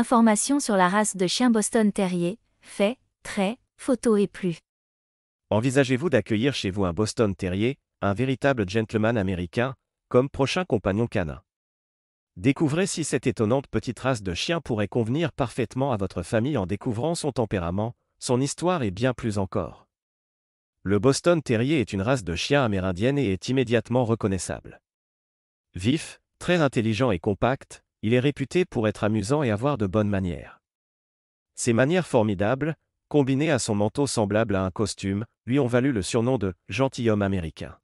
Informations sur la race de chien Boston Terrier, faits, traits, photos et plus. Envisagez-vous d'accueillir chez vous un Boston Terrier, un véritable gentleman américain, comme prochain compagnon canin Découvrez si cette étonnante petite race de chien pourrait convenir parfaitement à votre famille en découvrant son tempérament, son histoire et bien plus encore. Le Boston Terrier est une race de chien amérindienne et est immédiatement reconnaissable. Vif, très intelligent et compact, il est réputé pour être amusant et avoir de bonnes manières. Ses manières formidables, combinées à son manteau semblable à un costume, lui ont valu le surnom de gentilhomme américain.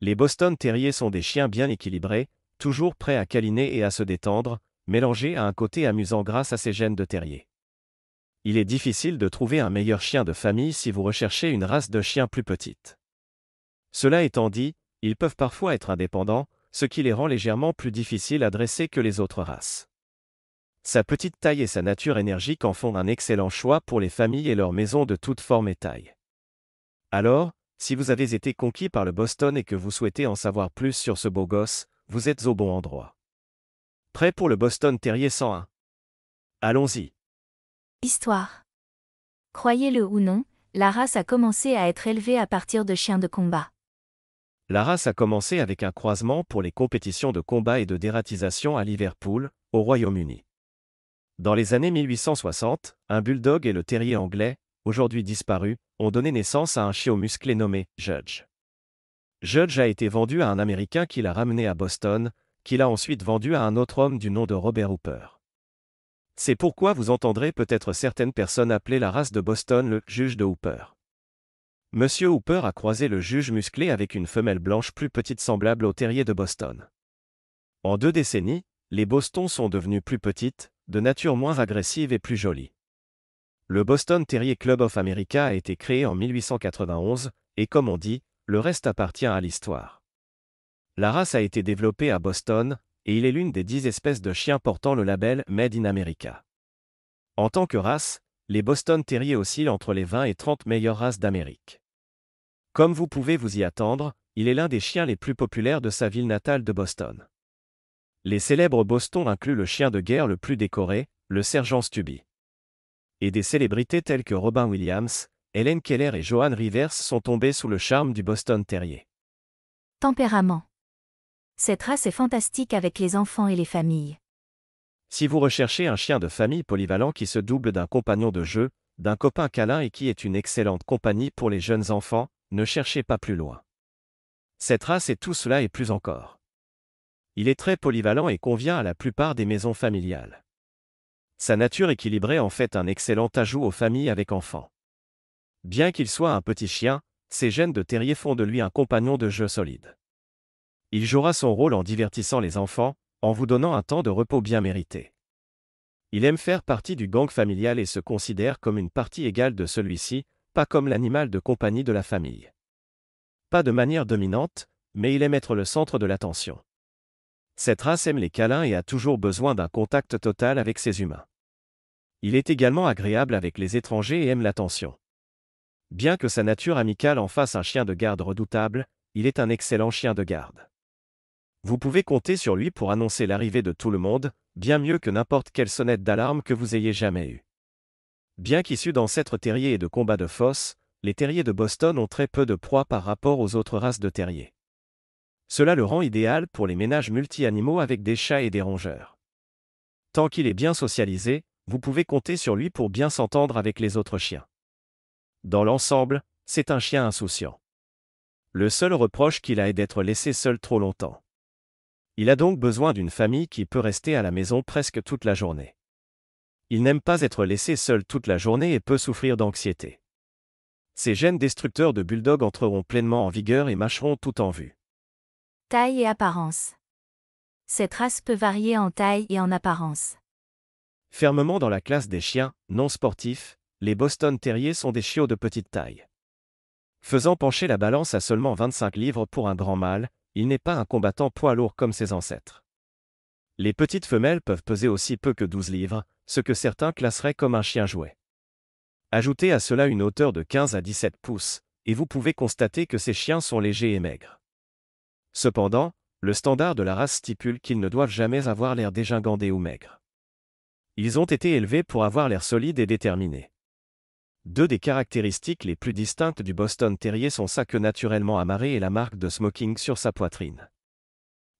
Les Boston Terriers sont des chiens bien équilibrés, toujours prêts à câliner et à se détendre, mélangés à un côté amusant grâce à ses gènes de terrier. Il est difficile de trouver un meilleur chien de famille si vous recherchez une race de chiens plus petite. Cela étant dit, ils peuvent parfois être indépendants, ce qui les rend légèrement plus difficiles à dresser que les autres races. Sa petite taille et sa nature énergique en font un excellent choix pour les familles et leurs maisons de toute forme et taille. Alors, si vous avez été conquis par le Boston et que vous souhaitez en savoir plus sur ce beau gosse, vous êtes au bon endroit. Prêt pour le Boston Terrier 101 Allons-y. Histoire. Croyez-le ou non, la race a commencé à être élevée à partir de chiens de combat la race a commencé avec un croisement pour les compétitions de combat et de dératisation à Liverpool, au Royaume-Uni. Dans les années 1860, un bulldog et le terrier anglais, aujourd'hui disparu, ont donné naissance à un chiot musclé nommé Judge. Judge a été vendu à un Américain qui l'a ramené à Boston, qu'il a ensuite vendu à un autre homme du nom de Robert Hooper. C'est pourquoi vous entendrez peut-être certaines personnes appeler la race de Boston le juge de Hooper. Monsieur Hooper a croisé le juge musclé avec une femelle blanche plus petite semblable au terrier de Boston. En deux décennies, les Bostons sont devenus plus petites, de nature moins agressive et plus jolies. Le Boston Terrier Club of America a été créé en 1891, et comme on dit, le reste appartient à l'histoire. La race a été développée à Boston, et il est l'une des dix espèces de chiens portant le label Made in America. En tant que race, les Boston Terriers oscillent entre les 20 et 30 meilleures races d'Amérique. Comme vous pouvez vous y attendre, il est l'un des chiens les plus populaires de sa ville natale de Boston. Les célèbres Boston incluent le chien de guerre le plus décoré, le sergent Stubby. Et des célébrités telles que Robin Williams, Helen Keller et Joan Rivers sont tombées sous le charme du Boston Terrier. Tempérament. Cette race est fantastique avec les enfants et les familles. Si vous recherchez un chien de famille polyvalent qui se double d'un compagnon de jeu, d'un copain câlin et qui est une excellente compagnie pour les jeunes enfants, ne cherchez pas plus loin. Cette race est tout cela et plus encore. Il est très polyvalent et convient à la plupart des maisons familiales. Sa nature équilibrée en fait un excellent ajout aux familles avec enfants. Bien qu'il soit un petit chien, ses gènes de terrier font de lui un compagnon de jeu solide. Il jouera son rôle en divertissant les enfants, en vous donnant un temps de repos bien mérité. Il aime faire partie du gang familial et se considère comme une partie égale de celui-ci, pas comme l'animal de compagnie de la famille. Pas de manière dominante, mais il aime être le centre de l'attention. Cette race aime les câlins et a toujours besoin d'un contact total avec ses humains. Il est également agréable avec les étrangers et aime l'attention. Bien que sa nature amicale en fasse un chien de garde redoutable, il est un excellent chien de garde. Vous pouvez compter sur lui pour annoncer l'arrivée de tout le monde, bien mieux que n'importe quelle sonnette d'alarme que vous ayez jamais eue. Bien qu'issus d'ancêtres terriers et de combats de fosse, les terriers de Boston ont très peu de proies par rapport aux autres races de terriers. Cela le rend idéal pour les ménages multi-animaux avec des chats et des rongeurs. Tant qu'il est bien socialisé, vous pouvez compter sur lui pour bien s'entendre avec les autres chiens. Dans l'ensemble, c'est un chien insouciant. Le seul reproche qu'il a est d'être laissé seul trop longtemps. Il a donc besoin d'une famille qui peut rester à la maison presque toute la journée. Il n'aime pas être laissé seul toute la journée et peut souffrir d'anxiété. Ces gènes destructeurs de bulldog entreront pleinement en vigueur et mâcheront tout en vue. Taille et apparence. Cette race peut varier en taille et en apparence. Fermement dans la classe des chiens, non sportifs, les Boston Terriers sont des chiots de petite taille. Faisant pencher la balance à seulement 25 livres pour un grand mâle, il n'est pas un combattant poids lourd comme ses ancêtres. Les petites femelles peuvent peser aussi peu que 12 livres, ce que certains classeraient comme un chien jouet. Ajoutez à cela une hauteur de 15 à 17 pouces, et vous pouvez constater que ces chiens sont légers et maigres. Cependant, le standard de la race stipule qu'ils ne doivent jamais avoir l'air dégingandé ou maigre. Ils ont été élevés pour avoir l'air solide et déterminé. Deux des caractéristiques les plus distinctes du Boston Terrier sont sa queue naturellement amarrée et la marque de smoking sur sa poitrine.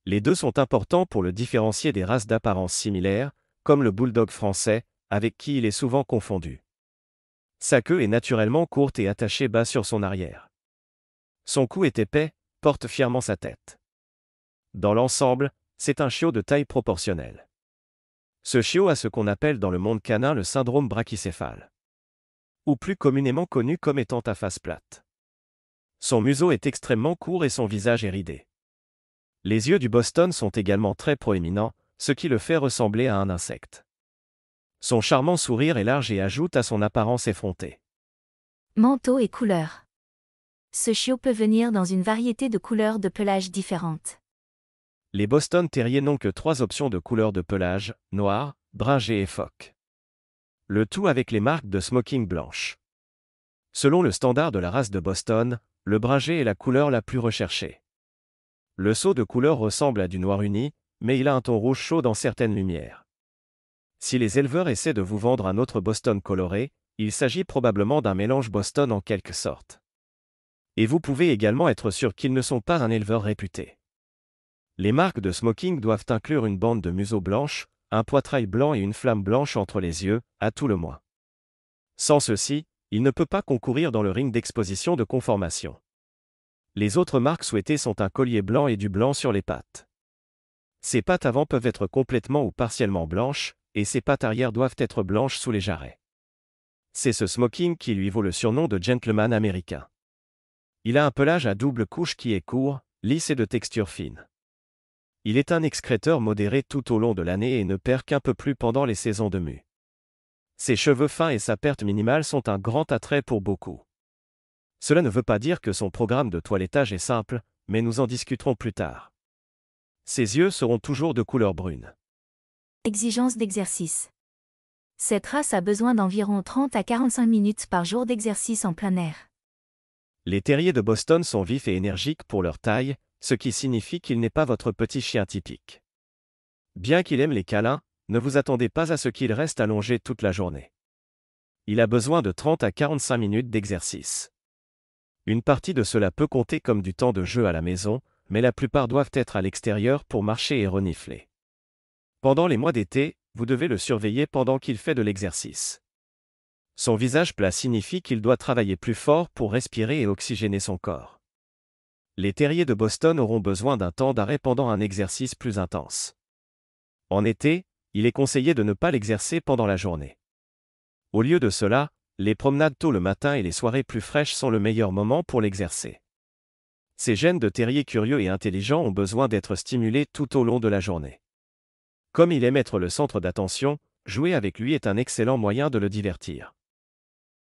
Les deux sont importants pour le différencier des races d'apparence similaire, comme le bulldog français, avec qui il est souvent confondu. Sa queue est naturellement courte et attachée bas sur son arrière. Son cou est épais, porte fièrement sa tête. Dans l'ensemble, c'est un chiot de taille proportionnelle. Ce chiot a ce qu'on appelle dans le monde canin le syndrome brachycéphale, ou plus communément connu comme étant à face plate. Son museau est extrêmement court et son visage est ridé. Les yeux du Boston sont également très proéminents, ce qui le fait ressembler à un insecte. Son charmant sourire est large et ajoute à son apparence effrontée. Manteau et couleur. Ce chiot peut venir dans une variété de couleurs de pelage différentes. Les Boston terriers n'ont que trois options de couleurs de pelage, noir, bringé et phoque. Le tout avec les marques de smoking blanche. Selon le standard de la race de Boston, le bringé est la couleur la plus recherchée. Le seau de couleur ressemble à du noir uni, mais il a un ton rouge chaud dans certaines lumières. Si les éleveurs essaient de vous vendre un autre Boston coloré, il s'agit probablement d'un mélange Boston en quelque sorte. Et vous pouvez également être sûr qu'ils ne sont pas un éleveur réputé. Les marques de smoking doivent inclure une bande de museau blanche, un poitrail blanc et une flamme blanche entre les yeux, à tout le moins. Sans ceci, il ne peut pas concourir dans le ring d'exposition de conformation. Les autres marques souhaitées sont un collier blanc et du blanc sur les pattes. Ses pattes avant peuvent être complètement ou partiellement blanches, et ses pattes arrière doivent être blanches sous les jarrets. C'est ce smoking qui lui vaut le surnom de gentleman américain. Il a un pelage à double couche qui est court, lisse et de texture fine. Il est un excréteur modéré tout au long de l'année et ne perd qu'un peu plus pendant les saisons de mue. Ses cheveux fins et sa perte minimale sont un grand attrait pour beaucoup. Cela ne veut pas dire que son programme de toilettage est simple, mais nous en discuterons plus tard. Ses yeux seront toujours de couleur brune. Exigence d'exercice. Cette race a besoin d'environ 30 à 45 minutes par jour d'exercice en plein air. Les terriers de Boston sont vifs et énergiques pour leur taille, ce qui signifie qu'il n'est pas votre petit chien typique. Bien qu'il aime les câlins, ne vous attendez pas à ce qu'il reste allongé toute la journée. Il a besoin de 30 à 45 minutes d'exercice. Une partie de cela peut compter comme du temps de jeu à la maison, mais la plupart doivent être à l'extérieur pour marcher et renifler. Pendant les mois d'été, vous devez le surveiller pendant qu'il fait de l'exercice. Son visage plat signifie qu'il doit travailler plus fort pour respirer et oxygéner son corps. Les terriers de Boston auront besoin d'un temps d'arrêt pendant un exercice plus intense. En été, il est conseillé de ne pas l'exercer pendant la journée. Au lieu de cela, les promenades tôt le matin et les soirées plus fraîches sont le meilleur moment pour l'exercer. Ces gènes de terrier curieux et intelligents ont besoin d'être stimulés tout au long de la journée. Comme il aime être le centre d'attention, jouer avec lui est un excellent moyen de le divertir.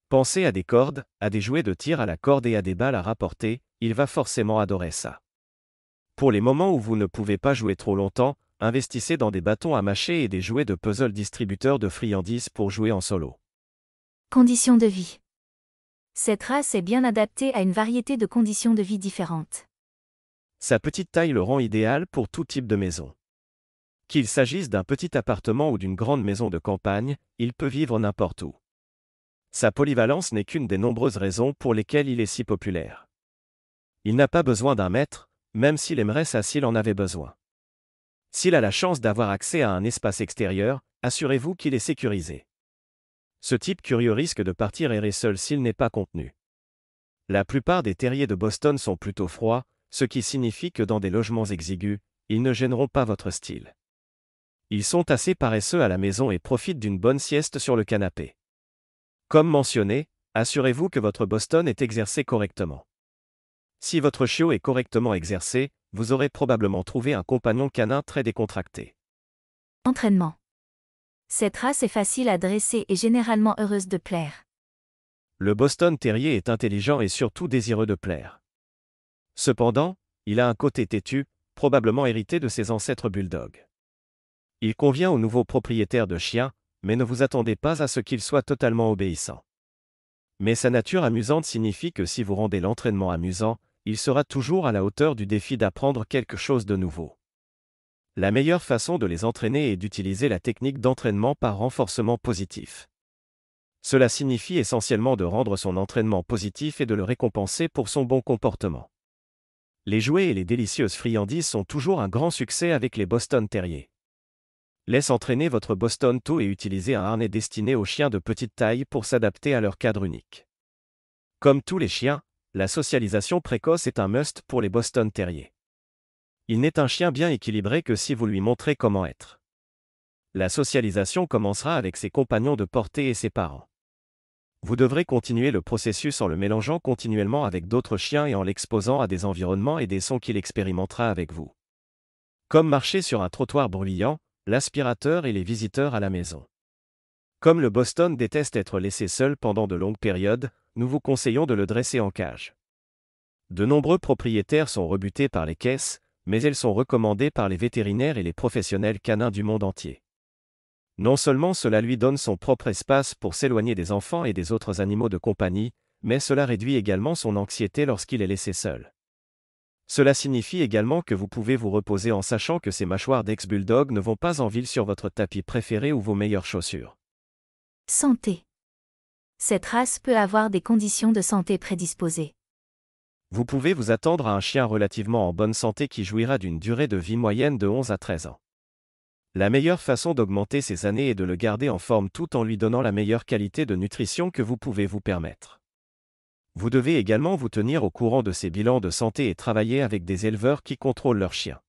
Pensez à des cordes, à des jouets de tir à la corde et à des balles à rapporter, il va forcément adorer ça. Pour les moments où vous ne pouvez pas jouer trop longtemps, investissez dans des bâtons à mâcher et des jouets de puzzle distributeurs de friandises pour jouer en solo. Conditions de vie. Cette race est bien adaptée à une variété de conditions de vie différentes. Sa petite taille le rend idéal pour tout type de maison. Qu'il s'agisse d'un petit appartement ou d'une grande maison de campagne, il peut vivre n'importe où. Sa polyvalence n'est qu'une des nombreuses raisons pour lesquelles il est si populaire. Il n'a pas besoin d'un maître, même s'il aimerait ça s'il en avait besoin. S'il a la chance d'avoir accès à un espace extérieur, assurez-vous qu'il est sécurisé. Ce type curieux risque de partir errer seul s'il n'est pas contenu. La plupart des terriers de Boston sont plutôt froids, ce qui signifie que dans des logements exigus, ils ne gêneront pas votre style. Ils sont assez paresseux à la maison et profitent d'une bonne sieste sur le canapé. Comme mentionné, assurez-vous que votre Boston est exercé correctement. Si votre chiot est correctement exercé, vous aurez probablement trouvé un compagnon canin très décontracté. Entraînement. Cette race est facile à dresser et généralement heureuse de plaire. Le Boston Terrier est intelligent et surtout désireux de plaire. Cependant, il a un côté têtu, probablement hérité de ses ancêtres bulldogs. Il convient aux nouveaux propriétaires de chiens, mais ne vous attendez pas à ce qu'il soit totalement obéissant. Mais sa nature amusante signifie que si vous rendez l'entraînement amusant, il sera toujours à la hauteur du défi d'apprendre quelque chose de nouveau. La meilleure façon de les entraîner est d'utiliser la technique d'entraînement par renforcement positif. Cela signifie essentiellement de rendre son entraînement positif et de le récompenser pour son bon comportement. Les jouets et les délicieuses friandises sont toujours un grand succès avec les Boston Terriers. Laisse entraîner votre Boston tout et utilisez un harnais destiné aux chiens de petite taille pour s'adapter à leur cadre unique. Comme tous les chiens, la socialisation précoce est un must pour les Boston Terriers. Il n'est un chien bien équilibré que si vous lui montrez comment être. La socialisation commencera avec ses compagnons de portée et ses parents. Vous devrez continuer le processus en le mélangeant continuellement avec d'autres chiens et en l'exposant à des environnements et des sons qu'il expérimentera avec vous. Comme marcher sur un trottoir bruyant, l'aspirateur et les visiteurs à la maison. Comme le Boston déteste être laissé seul pendant de longues périodes, nous vous conseillons de le dresser en cage. De nombreux propriétaires sont rebutés par les caisses, mais elles sont recommandées par les vétérinaires et les professionnels canins du monde entier. Non seulement cela lui donne son propre espace pour s'éloigner des enfants et des autres animaux de compagnie, mais cela réduit également son anxiété lorsqu'il est laissé seul. Cela signifie également que vous pouvez vous reposer en sachant que ces mâchoires d'ex-bulldog ne vont pas en ville sur votre tapis préféré ou vos meilleures chaussures. Santé. Cette race peut avoir des conditions de santé prédisposées. Vous pouvez vous attendre à un chien relativement en bonne santé qui jouira d'une durée de vie moyenne de 11 à 13 ans. La meilleure façon d'augmenter ses années est de le garder en forme tout en lui donnant la meilleure qualité de nutrition que vous pouvez vous permettre. Vous devez également vous tenir au courant de ses bilans de santé et travailler avec des éleveurs qui contrôlent leurs chiens.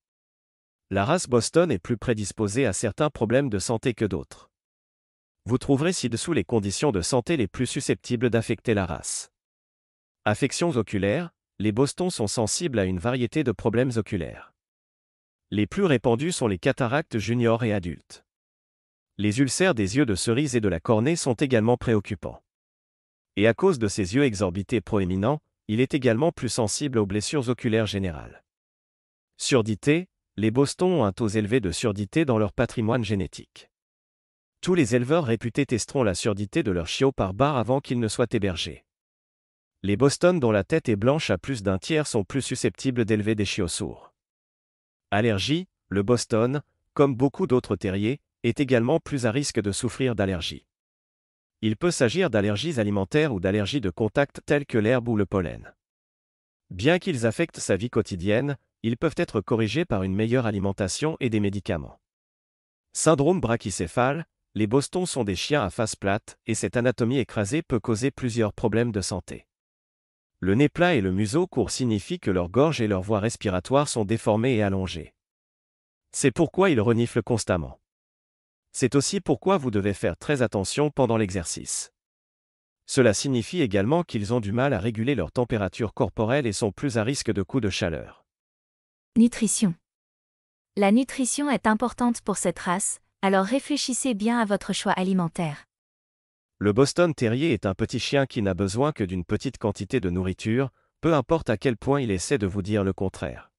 La race Boston est plus prédisposée à certains problèmes de santé que d'autres. Vous trouverez ci-dessous les conditions de santé les plus susceptibles d'affecter la race. Affections oculaires, les bostons sont sensibles à une variété de problèmes oculaires. Les plus répandus sont les cataractes juniors et adultes. Les ulcères des yeux de cerise et de la cornée sont également préoccupants. Et à cause de ses yeux exorbités proéminents, il est également plus sensible aux blessures oculaires générales. Surdité, les bostons ont un taux élevé de surdité dans leur patrimoine génétique. Tous les éleveurs réputés testeront la surdité de leurs chiots par barre avant qu'ils ne soient hébergés. Les Boston dont la tête est blanche à plus d'un tiers sont plus susceptibles d'élever des chiots sourds. Allergie, le Boston, comme beaucoup d'autres terriers, est également plus à risque de souffrir d'allergies. Il peut s'agir d'allergies alimentaires ou d'allergies de contact telles que l'herbe ou le pollen. Bien qu'ils affectent sa vie quotidienne, ils peuvent être corrigés par une meilleure alimentation et des médicaments. Syndrome brachycéphale, les bostons sont des chiens à face plate et cette anatomie écrasée peut causer plusieurs problèmes de santé. Le nez plat et le museau court signifient que leur gorge et leurs voies respiratoires sont déformées et allongées. C'est pourquoi ils reniflent constamment. C'est aussi pourquoi vous devez faire très attention pendant l'exercice. Cela signifie également qu'ils ont du mal à réguler leur température corporelle et sont plus à risque de coups de chaleur. Nutrition. La nutrition est importante pour cette race, alors réfléchissez bien à votre choix alimentaire. Le Boston Terrier est un petit chien qui n'a besoin que d'une petite quantité de nourriture, peu importe à quel point il essaie de vous dire le contraire.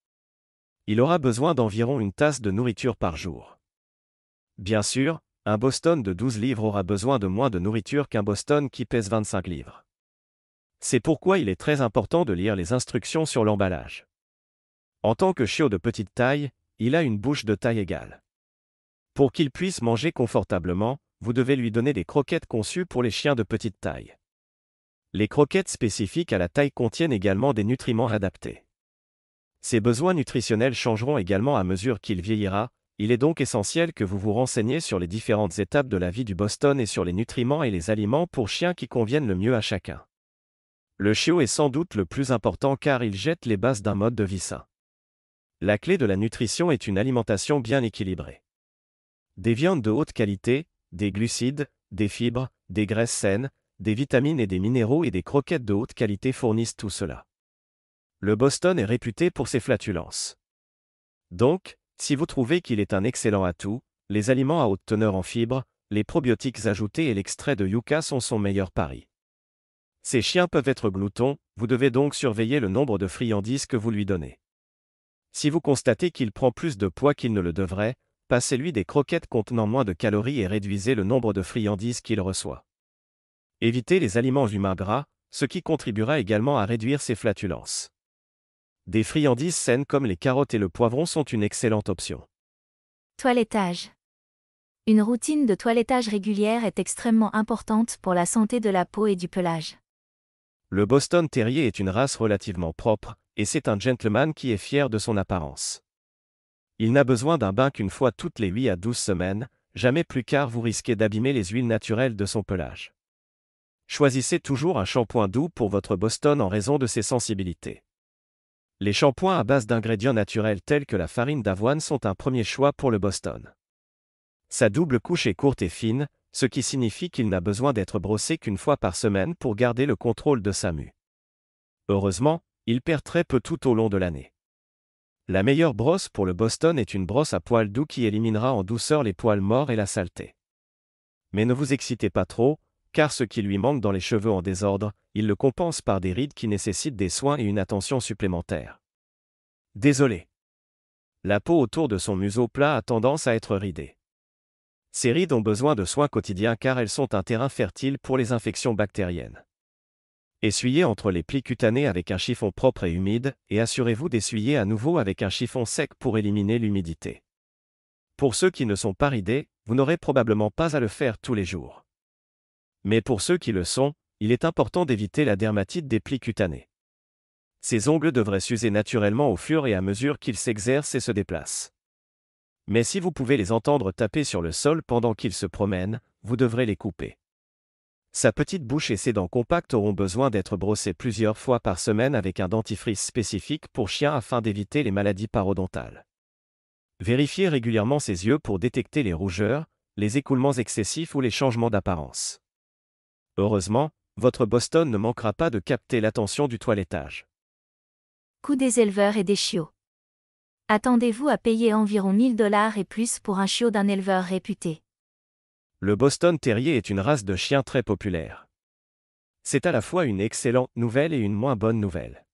Il aura besoin d'environ une tasse de nourriture par jour. Bien sûr, un Boston de 12 livres aura besoin de moins de nourriture qu'un Boston qui pèse 25 livres. C'est pourquoi il est très important de lire les instructions sur l'emballage. En tant que chiot de petite taille, il a une bouche de taille égale. Pour qu'il puisse manger confortablement, vous devez lui donner des croquettes conçues pour les chiens de petite taille. Les croquettes spécifiques à la taille contiennent également des nutriments adaptés. Ses besoins nutritionnels changeront également à mesure qu'il vieillira, il est donc essentiel que vous vous renseigniez sur les différentes étapes de la vie du Boston et sur les nutriments et les aliments pour chiens qui conviennent le mieux à chacun. Le chiot est sans doute le plus important car il jette les bases d'un mode de vie sain. La clé de la nutrition est une alimentation bien équilibrée. Des viandes de haute qualité, des glucides, des fibres, des graisses saines, des vitamines et des minéraux et des croquettes de haute qualité fournissent tout cela. Le Boston est réputé pour ses flatulences. Donc, si vous trouvez qu'il est un excellent atout, les aliments à haute teneur en fibres, les probiotiques ajoutés et l'extrait de yucca sont son meilleur pari. Ces chiens peuvent être gloutons, vous devez donc surveiller le nombre de friandises que vous lui donnez. Si vous constatez qu'il prend plus de poids qu'il ne le devrait, passez-lui des croquettes contenant moins de calories et réduisez le nombre de friandises qu'il reçoit. Évitez les aliments humains gras, ce qui contribuera également à réduire ses flatulences. Des friandises saines comme les carottes et le poivron sont une excellente option. Toilettage. Une routine de toilettage régulière est extrêmement importante pour la santé de la peau et du pelage. Le Boston Terrier est une race relativement propre, et c'est un gentleman qui est fier de son apparence. Il n'a besoin d'un bain qu'une fois toutes les 8 à 12 semaines, jamais plus car vous risquez d'abîmer les huiles naturelles de son pelage. Choisissez toujours un shampoing doux pour votre Boston en raison de ses sensibilités. Les shampoings à base d'ingrédients naturels tels que la farine d'avoine sont un premier choix pour le Boston. Sa double couche est courte et fine, ce qui signifie qu'il n'a besoin d'être brossé qu'une fois par semaine pour garder le contrôle de sa mue. Heureusement, il perd très peu tout au long de l'année. La meilleure brosse pour le Boston est une brosse à poils doux qui éliminera en douceur les poils morts et la saleté. Mais ne vous excitez pas trop, car ce qui lui manque dans les cheveux en désordre, il le compense par des rides qui nécessitent des soins et une attention supplémentaire. Désolé. La peau autour de son museau plat a tendance à être ridée. Ces rides ont besoin de soins quotidiens car elles sont un terrain fertile pour les infections bactériennes. Essuyez entre les plis cutanés avec un chiffon propre et humide, et assurez-vous d'essuyer à nouveau avec un chiffon sec pour éliminer l'humidité. Pour ceux qui ne sont pas ridés, vous n'aurez probablement pas à le faire tous les jours. Mais pour ceux qui le sont, il est important d'éviter la dermatite des plis cutanés. Ces ongles devraient s'user naturellement au fur et à mesure qu'ils s'exercent et se déplacent. Mais si vous pouvez les entendre taper sur le sol pendant qu'ils se promènent, vous devrez les couper. Sa petite bouche et ses dents compactes auront besoin d'être brossées plusieurs fois par semaine avec un dentifrice spécifique pour chien afin d'éviter les maladies parodontales. Vérifiez régulièrement ses yeux pour détecter les rougeurs, les écoulements excessifs ou les changements d'apparence. Heureusement, votre Boston ne manquera pas de capter l'attention du toilettage. Coût des éleveurs et des chiots. Attendez-vous à payer environ 1000 dollars et plus pour un chiot d'un éleveur réputé. Le Boston Terrier est une race de chiens très populaire. C'est à la fois une excellente nouvelle et une moins bonne nouvelle.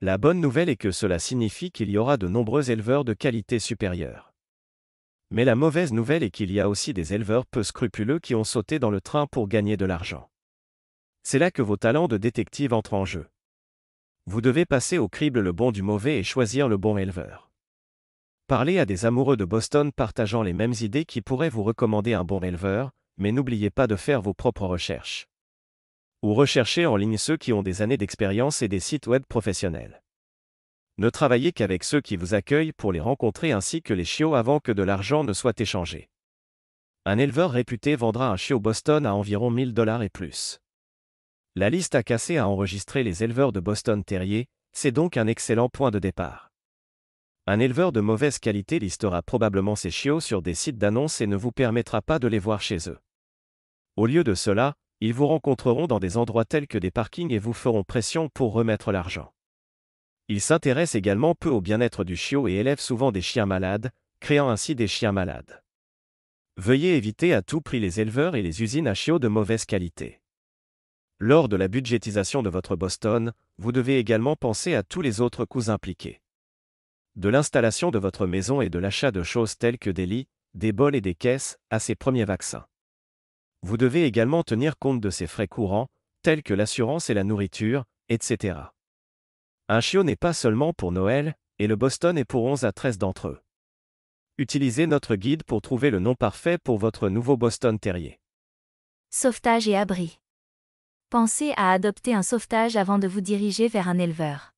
La bonne nouvelle est que cela signifie qu'il y aura de nombreux éleveurs de qualité supérieure. Mais la mauvaise nouvelle est qu'il y a aussi des éleveurs peu scrupuleux qui ont sauté dans le train pour gagner de l'argent. C'est là que vos talents de détective entrent en jeu. Vous devez passer au crible le bon du mauvais et choisir le bon éleveur. Parlez à des amoureux de Boston partageant les mêmes idées qui pourraient vous recommander un bon éleveur, mais n'oubliez pas de faire vos propres recherches. Ou recherchez en ligne ceux qui ont des années d'expérience et des sites web professionnels. Ne travaillez qu'avec ceux qui vous accueillent pour les rencontrer ainsi que les chiots avant que de l'argent ne soit échangé. Un éleveur réputé vendra un chiot Boston à environ 1000 dollars et plus. La liste à casser à enregistrer les éleveurs de Boston Terrier, c'est donc un excellent point de départ. Un éleveur de mauvaise qualité listera probablement ses chiots sur des sites d'annonces et ne vous permettra pas de les voir chez eux. Au lieu de cela, ils vous rencontreront dans des endroits tels que des parkings et vous feront pression pour remettre l'argent. Ils s'intéressent également peu au bien-être du chiot et élèvent souvent des chiens malades, créant ainsi des chiens malades. Veuillez éviter à tout prix les éleveurs et les usines à chiots de mauvaise qualité. Lors de la budgétisation de votre Boston, vous devez également penser à tous les autres coûts impliqués de l'installation de votre maison et de l'achat de choses telles que des lits, des bols et des caisses, à ses premiers vaccins. Vous devez également tenir compte de ses frais courants, tels que l'assurance et la nourriture, etc. Un chiot n'est pas seulement pour Noël, et le Boston est pour 11 à 13 d'entre eux. Utilisez notre guide pour trouver le nom parfait pour votre nouveau Boston terrier. Sauvetage et abri. Pensez à adopter un sauvetage avant de vous diriger vers un éleveur.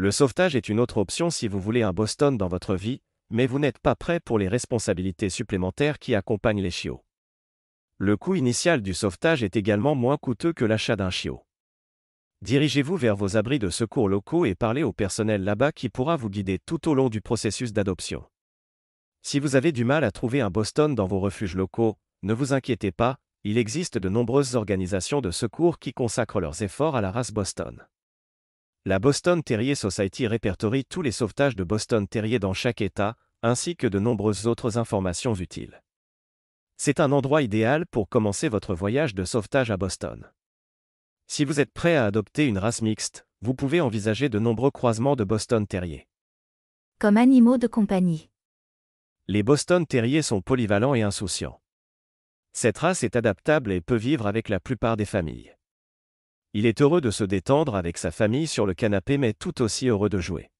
Le sauvetage est une autre option si vous voulez un Boston dans votre vie, mais vous n'êtes pas prêt pour les responsabilités supplémentaires qui accompagnent les chiots. Le coût initial du sauvetage est également moins coûteux que l'achat d'un chiot. Dirigez-vous vers vos abris de secours locaux et parlez au personnel là-bas qui pourra vous guider tout au long du processus d'adoption. Si vous avez du mal à trouver un Boston dans vos refuges locaux, ne vous inquiétez pas, il existe de nombreuses organisations de secours qui consacrent leurs efforts à la race Boston. La Boston Terrier Society répertorie tous les sauvetages de Boston Terrier dans chaque État, ainsi que de nombreuses autres informations utiles. C'est un endroit idéal pour commencer votre voyage de sauvetage à Boston. Si vous êtes prêt à adopter une race mixte, vous pouvez envisager de nombreux croisements de Boston Terrier. Comme animaux de compagnie. Les Boston Terriers sont polyvalents et insouciants. Cette race est adaptable et peut vivre avec la plupart des familles. Il est heureux de se détendre avec sa famille sur le canapé mais tout aussi heureux de jouer.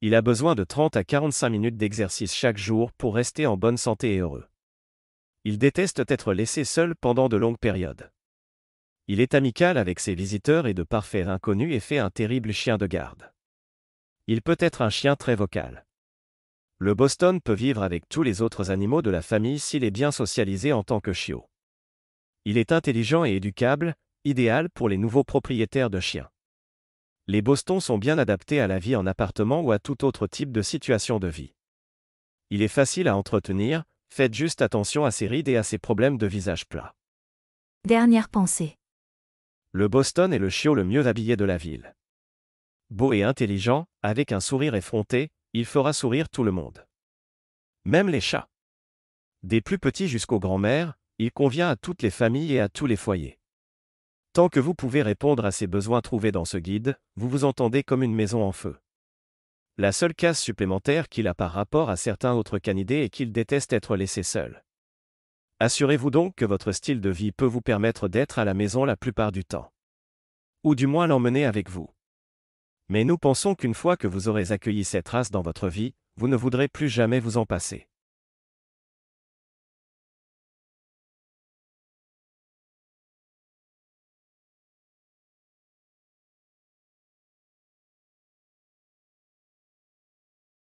Il a besoin de 30 à 45 minutes d'exercice chaque jour pour rester en bonne santé et heureux. Il déteste être laissé seul pendant de longues périodes. Il est amical avec ses visiteurs et de parfaits inconnus et fait un terrible chien de garde. Il peut être un chien très vocal. Le Boston peut vivre avec tous les autres animaux de la famille s'il est bien socialisé en tant que chiot. Il est intelligent et éducable, idéal pour les nouveaux propriétaires de chiens. Les bostons sont bien adaptés à la vie en appartement ou à tout autre type de situation de vie. Il est facile à entretenir, faites juste attention à ses rides et à ses problèmes de visage plat. Dernière pensée. Le Boston est le chiot le mieux habillé de la ville. Beau et intelligent, avec un sourire effronté, il fera sourire tout le monde. Même les chats. Des plus petits jusqu'aux grands-mères, il convient à toutes les familles et à tous les foyers. Tant que vous pouvez répondre à ces besoins trouvés dans ce guide, vous vous entendez comme une maison en feu. La seule case supplémentaire qu'il a par rapport à certains autres canidés est qu'il déteste être laissé seul. Assurez-vous donc que votre style de vie peut vous permettre d'être à la maison la plupart du temps. Ou du moins l'emmener avec vous. Mais nous pensons qu'une fois que vous aurez accueilli cette race dans votre vie, vous ne voudrez plus jamais vous en passer.